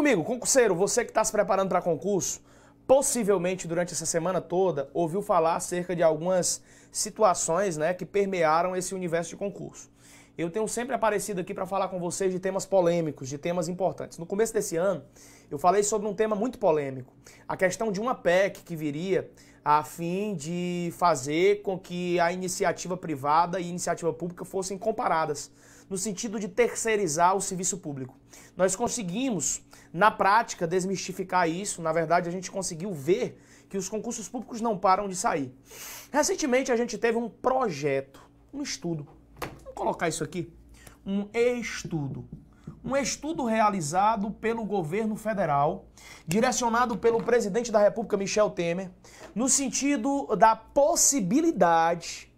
comigo, concurseiro, você que está se preparando para concurso, possivelmente durante essa semana toda ouviu falar acerca de algumas situações né, que permearam esse universo de concurso. Eu tenho sempre aparecido aqui para falar com vocês de temas polêmicos, de temas importantes. No começo desse ano, eu falei sobre um tema muito polêmico, a questão de uma PEC que viria a fim de fazer com que a iniciativa privada e iniciativa pública fossem comparadas, no sentido de terceirizar o serviço público. Nós conseguimos, na prática, desmistificar isso, na verdade, a gente conseguiu ver que os concursos públicos não param de sair. Recentemente, a gente teve um projeto, um estudo. Vamos colocar isso aqui? Um estudo um estudo realizado pelo governo federal, direcionado pelo presidente da República Michel Temer, no sentido da possibilidade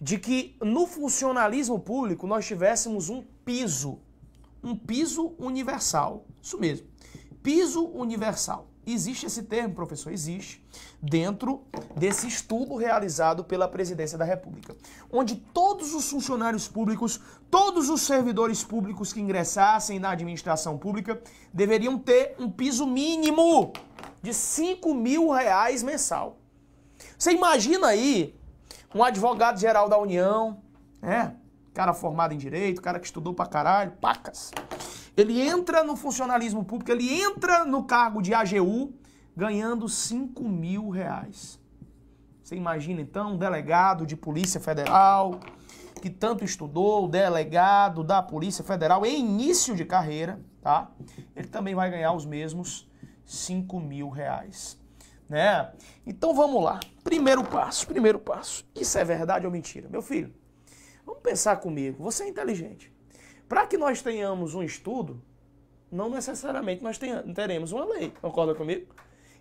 de que no funcionalismo público nós tivéssemos um piso, um piso universal. Isso mesmo, piso universal. Existe esse termo, professor? Existe, dentro desse estudo realizado pela Presidência da República, onde todos os funcionários públicos, todos os servidores públicos que ingressassem na administração pública deveriam ter um piso mínimo de 5 mil reais mensal. Você imagina aí um advogado-geral da União, né? cara formado em direito, cara que estudou pra caralho, pacas. Ele entra no funcionalismo público, ele entra no cargo de AGU ganhando 5 mil reais. Você imagina então um delegado de Polícia Federal que tanto estudou, delegado da Polícia Federal em início de carreira, tá? Ele também vai ganhar os mesmos 5 mil reais, né? Então vamos lá. Primeiro passo, primeiro passo. Isso é verdade ou mentira? Meu filho, Vamos pensar comigo, você é inteligente. Para que nós tenhamos um estudo, não necessariamente nós tenhamos, teremos uma lei, concorda comigo?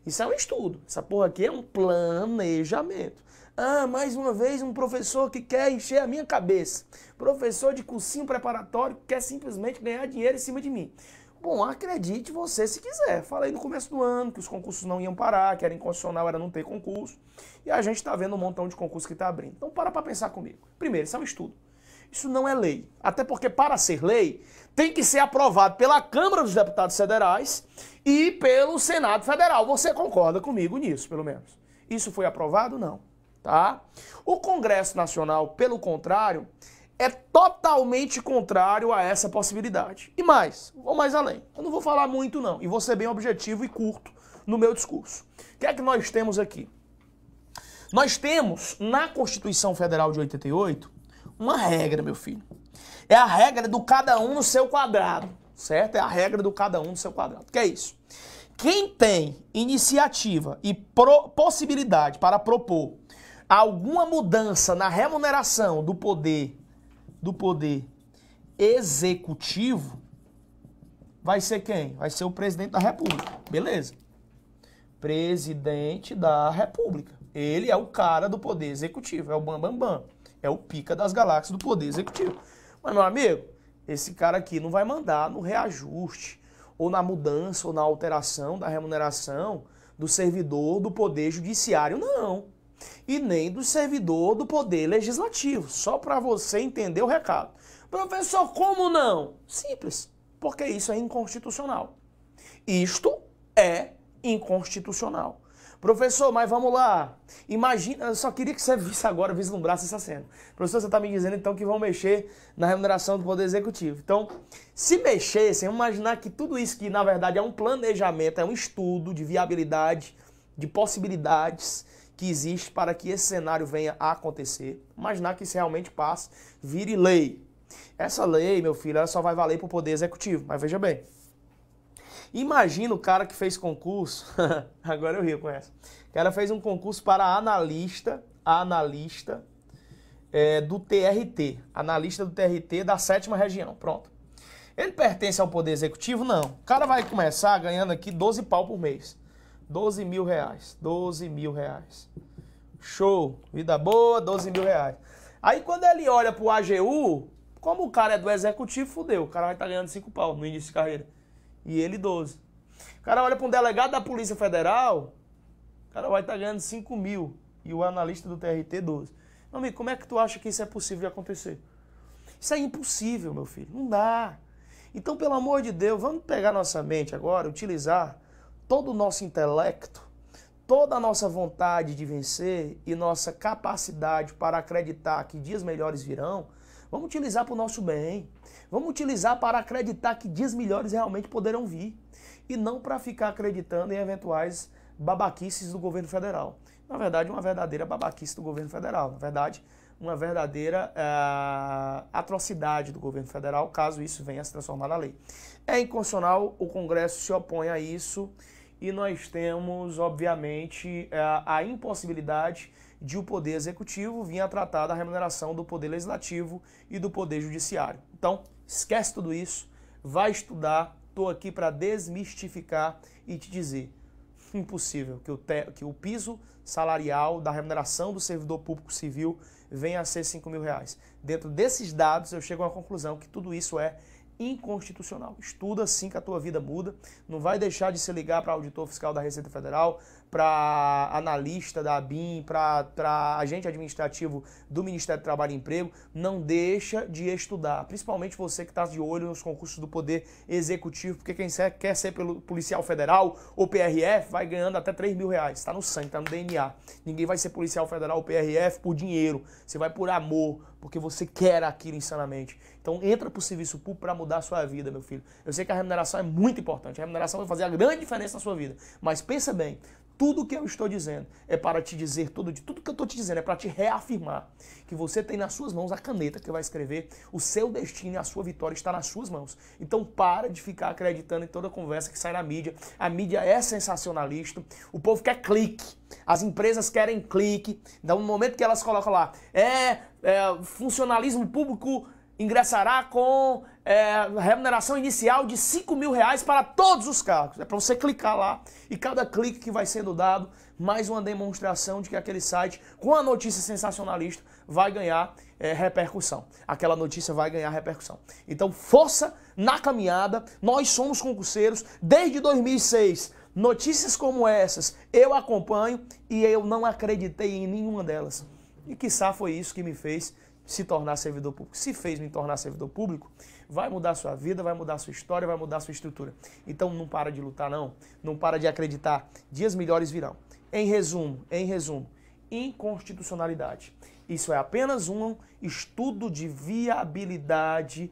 Isso é um estudo. Essa porra aqui é um planejamento. Ah, mais uma vez um professor que quer encher a minha cabeça. Professor de cursinho preparatório que quer simplesmente ganhar dinheiro em cima de mim. Bom, acredite você se quiser. Falei no começo do ano que os concursos não iam parar, que era inconstitucional, era não ter concurso. E a gente está vendo um montão de concurso que está abrindo. Então para para pensar comigo. Primeiro, isso é um estudo. Isso não é lei. Até porque para ser lei, tem que ser aprovado pela Câmara dos Deputados Federais e pelo Senado Federal. Você concorda comigo nisso, pelo menos? Isso foi aprovado? Não. Tá? O Congresso Nacional, pelo contrário, é totalmente contrário a essa possibilidade. E mais, vou mais além. Eu não vou falar muito não, e vou ser bem objetivo e curto no meu discurso. O que é que nós temos aqui? Nós temos na Constituição Federal de 88 uma regra, meu filho. É a regra do cada um no seu quadrado, certo? É a regra do cada um no seu quadrado. O que é isso? Quem tem iniciativa e possibilidade para propor alguma mudança na remuneração do poder do poder executivo vai ser quem? Vai ser o presidente da República. Beleza. Presidente da República. Ele é o cara do poder executivo, é o bambambam. Bam, bam. É o pica das galáxias do poder executivo. Mas, meu amigo, esse cara aqui não vai mandar no reajuste, ou na mudança, ou na alteração da remuneração do servidor do poder judiciário, não e nem do servidor do Poder Legislativo. Só para você entender o recado. Professor, como não? Simples, porque isso é inconstitucional. Isto é inconstitucional. Professor, mas vamos lá. Imagina, eu só queria que você visse agora, vislumbrasse essa cena. Professor, você está me dizendo então que vão mexer na remuneração do Poder Executivo. Então, se mexessem, imaginar que tudo isso que na verdade é um planejamento, é um estudo de viabilidade, de possibilidades, que existe para que esse cenário venha a acontecer, imaginar que isso realmente passe, vire lei. Essa lei, meu filho, ela só vai valer para o Poder Executivo, mas veja bem. Imagina o cara que fez concurso, agora eu rio com essa, o cara fez um concurso para analista, analista é, do TRT, analista do TRT da sétima região, pronto. Ele pertence ao Poder Executivo? Não. O cara vai começar ganhando aqui 12 pau por mês. 12 mil reais. 12 mil reais. Show. Vida boa, 12 mil reais. Aí quando ele olha pro AGU, como o cara é do executivo, fudeu. O cara vai estar tá ganhando 5 pau no início de carreira. E ele 12. O cara olha para um delegado da Polícia Federal, o cara vai estar tá ganhando 5 mil. E o analista do TRT 12. Meu amigo, como é que tu acha que isso é possível de acontecer? Isso é impossível, meu filho. Não dá. Então, pelo amor de Deus, vamos pegar nossa mente agora, utilizar todo o nosso intelecto, toda a nossa vontade de vencer e nossa capacidade para acreditar que dias melhores virão, vamos utilizar para o nosso bem. Vamos utilizar para acreditar que dias melhores realmente poderão vir e não para ficar acreditando em eventuais babaquices do governo federal. Na verdade, uma verdadeira babaquice do governo federal. Na verdade, uma verdadeira uh, atrocidade do governo federal, caso isso venha a se transformar na lei. É inconstitucional, o Congresso se opõe a isso e nós temos, obviamente, a, é, a impossibilidade de o Poder Executivo vir a tratar da remuneração do Poder Legislativo e do Poder Judiciário. Então, esquece tudo isso, vai estudar, estou aqui para desmistificar e te dizer impossível que o, te, que o piso salarial da remuneração do servidor público civil venha a ser 5 mil reais. Dentro desses dados, eu chego à conclusão que tudo isso é inconstitucional. Estuda assim que a tua vida muda. Não vai deixar de se ligar para o auditor fiscal da Receita Federal, para analista da ABIN, para agente administrativo do Ministério do Trabalho e Emprego, não deixa de estudar. Principalmente você que está de olho nos concursos do Poder Executivo, porque quem quer ser policial federal ou PRF vai ganhando até 3 mil reais. Está no sangue, está no DNA. Ninguém vai ser policial federal ou PRF por dinheiro. Você vai por amor, porque você quer aquilo insanamente. Então entra para o serviço público para mudar a sua vida, meu filho. Eu sei que a remuneração é muito importante. A remuneração vai fazer a grande diferença na sua vida. Mas pensa bem, tudo que eu estou dizendo é para te dizer tudo de tudo que eu estou te dizendo é para te reafirmar que você tem nas suas mãos a caneta que vai escrever o seu destino e a sua vitória está nas suas mãos. Então para de ficar acreditando em toda a conversa que sai na mídia. A mídia é sensacionalista. O povo quer clique. As empresas querem clique. Então, no momento que elas colocam lá, é, é funcionalismo público ingressará com é, remuneração inicial de 5 mil reais para todos os cargos. É para você clicar lá e cada clique que vai sendo dado, mais uma demonstração de que aquele site, com a notícia sensacionalista, vai ganhar é, repercussão. Aquela notícia vai ganhar repercussão. Então, força na caminhada. Nós somos concurseiros desde 2006. Notícias como essas eu acompanho e eu não acreditei em nenhuma delas. E quiçá foi isso que me fez se tornar servidor público, se fez me tornar servidor público, vai mudar sua vida, vai mudar sua história, vai mudar sua estrutura. Então não para de lutar não, não para de acreditar, dias melhores virão. Em resumo, em resumo, inconstitucionalidade. Isso é apenas um estudo de viabilidade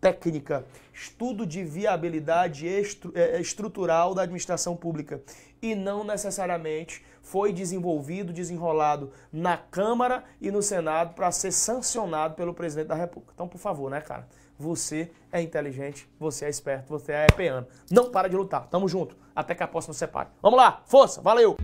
técnica, estudo de viabilidade estru eh, estrutural da administração pública e não necessariamente foi desenvolvido, desenrolado na Câmara e no Senado para ser sancionado pelo presidente da República. Então, por favor, né, cara? Você é inteligente, você é esperto, você é peano. Não para de lutar. Tamo junto. Até que a nos separe. Vamos lá, força, valeu!